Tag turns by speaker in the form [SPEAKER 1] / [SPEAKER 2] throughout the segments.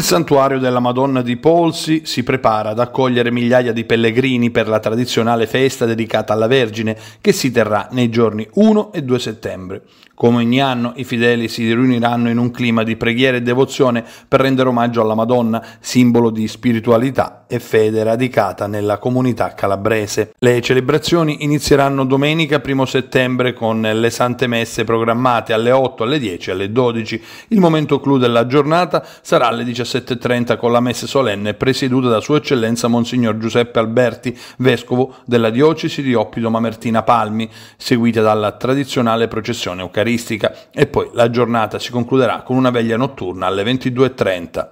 [SPEAKER 1] Il santuario della Madonna di Polsi si prepara ad accogliere migliaia di pellegrini per la tradizionale festa dedicata alla Vergine che si terrà nei giorni 1 e 2 settembre. Come ogni anno i fedeli si riuniranno in un clima di preghiera e devozione per rendere omaggio alla Madonna, simbolo di spiritualità e fede radicata nella comunità calabrese. Le celebrazioni inizieranno domenica 1 settembre con le sante messe programmate alle 8, alle 10 e alle 12. Il momento clou della giornata sarà alle 17.30 con la messa solenne presieduta da Sua Eccellenza Monsignor Giuseppe Alberti, vescovo della diocesi di Oppido Mamertina Palmi, seguita dalla tradizionale processione eucaristica e poi la giornata si concluderà con una veglia notturna alle 22.30.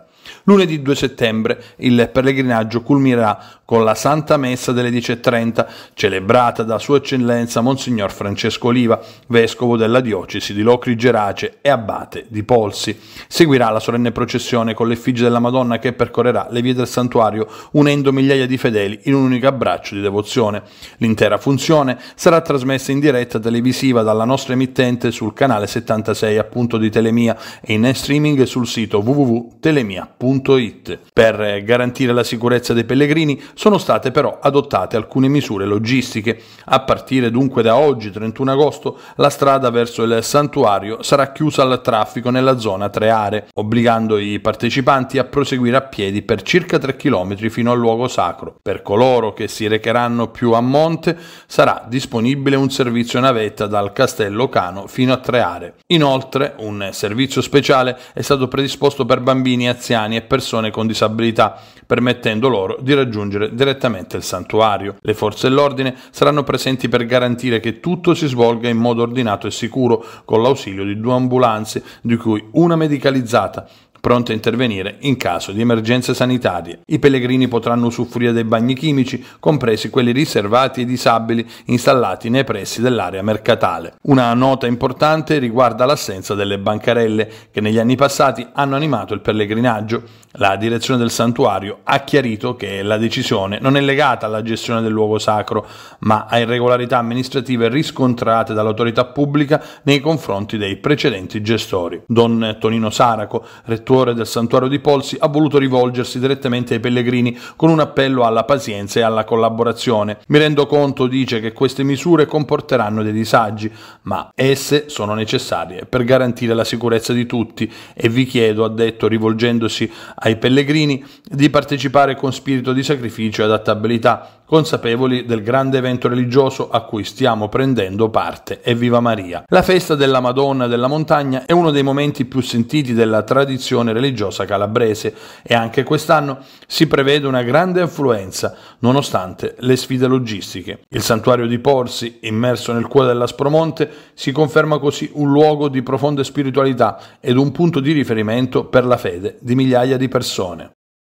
[SPEAKER 1] Lunedì 2 settembre il pellegrinaggio culminerà con la Santa Messa delle 10.30, celebrata da Sua Eccellenza Monsignor Francesco Oliva, vescovo della diocesi di Locri Gerace e abate di Polsi. Seguirà la solenne processione con l'effigie della Madonna che percorrerà le vie del santuario unendo migliaia di fedeli in un unico abbraccio di devozione. L'intera funzione sarà trasmessa in diretta televisiva dalla nostra emittente sul canale 76 appunto di Telemia e in streaming sul sito www.telemia.com. It. Per garantire la sicurezza dei pellegrini sono state però adottate alcune misure logistiche. A partire dunque da oggi, 31 agosto, la strada verso il santuario sarà chiusa al traffico nella zona aree, obbligando i partecipanti a proseguire a piedi per circa 3 km fino al luogo sacro. Per coloro che si recheranno più a monte sarà disponibile un servizio navetta dal castello Cano fino a aree. Inoltre un servizio speciale è stato predisposto per bambini, anziani e persone con disabilità, permettendo loro di raggiungere direttamente il santuario. Le forze dell'ordine saranno presenti per garantire che tutto si svolga in modo ordinato e sicuro, con l'ausilio di due ambulanze, di cui una medicalizzata pronte a intervenire in caso di emergenze sanitarie. I pellegrini potranno usufruire dei bagni chimici, compresi quelli riservati ai disabili installati nei pressi dell'area mercatale. Una nota importante riguarda l'assenza delle bancarelle che negli anni passati hanno animato il pellegrinaggio. La direzione del santuario ha chiarito che la decisione non è legata alla gestione del luogo sacro, ma a irregolarità amministrative riscontrate dall'autorità pubblica nei confronti dei precedenti gestori. Don Tonino Saraco, rettore istruttore del santuario di Polsi, ha voluto rivolgersi direttamente ai pellegrini con un appello alla pazienza e alla collaborazione. Mi rendo conto, dice, che queste misure comporteranno dei disagi, ma esse sono necessarie per garantire la sicurezza di tutti e vi chiedo, ha detto rivolgendosi ai pellegrini, di partecipare con spirito di sacrificio e adattabilità consapevoli del grande evento religioso a cui stiamo prendendo parte e viva Maria. La festa della Madonna della Montagna è uno dei momenti più sentiti della tradizione religiosa calabrese e anche quest'anno si prevede una grande affluenza nonostante le sfide logistiche. Il santuario di Porsi, immerso nel cuore dell'Aspromonte, si conferma così un luogo di profonda spiritualità ed un punto di riferimento per la fede di migliaia di persone.